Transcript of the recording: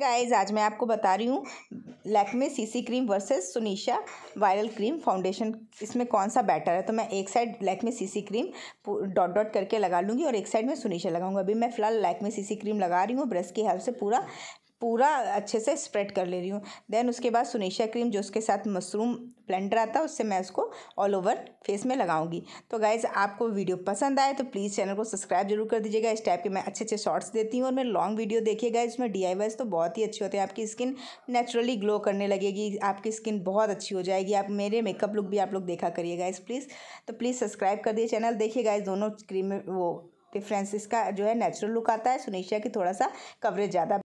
guys आज मैं आपको बता रही हूँ सी सीसी क्रीम वर्सेस सुनीशा वायरल क्रीम फाउंडेशन इसमें कौन सा बेटर है तो मैं एक side C CC cream dot dot करके लगा लूँगी और एक साइड में सुनीशा लगाऊंगी अभी मैं फ़िलहाल सी सीसी क्रीम लगा रही हूँ ब्रश की हेल्प से पूरा पूरा अच्छे से स्प्रेड कर ले रही हूँ देन उसके बाद सुनेशा क्रीम जो उसके साथ मशरूम ब्लेंडर आता है उससे मैं उसको ऑल ओवर फेस में लगाऊंगी तो गाइज़ आपको वीडियो पसंद आए तो प्लीज़ चैनल को सब्सक्राइब जरूर कर दीजिएगा इस टाइप के मैं अच्छे अच्छे शॉर्ट्स देती हूँ और मैं लॉन्ग वीडियो देखिएगा इसमें डी तो बहुत ही अच्छे होते हैं आपकी स्किन नेचुरली ग्लो करने लगेगी आपकी स्किन बहुत अच्छी हो जाएगी आप मेरे मेकअप लुक भी आप लोग देखा करिएगा इस प्लीज़ तो प्लीज़ सब्सक्राइब कर दिए चैनल देखिएगा इस दोनों क्रीम वो डिफ्रेंस इसका जो है नेचुरल लुक आता है सुनेशिया की थोड़ा सा कवरेज ज़्यादा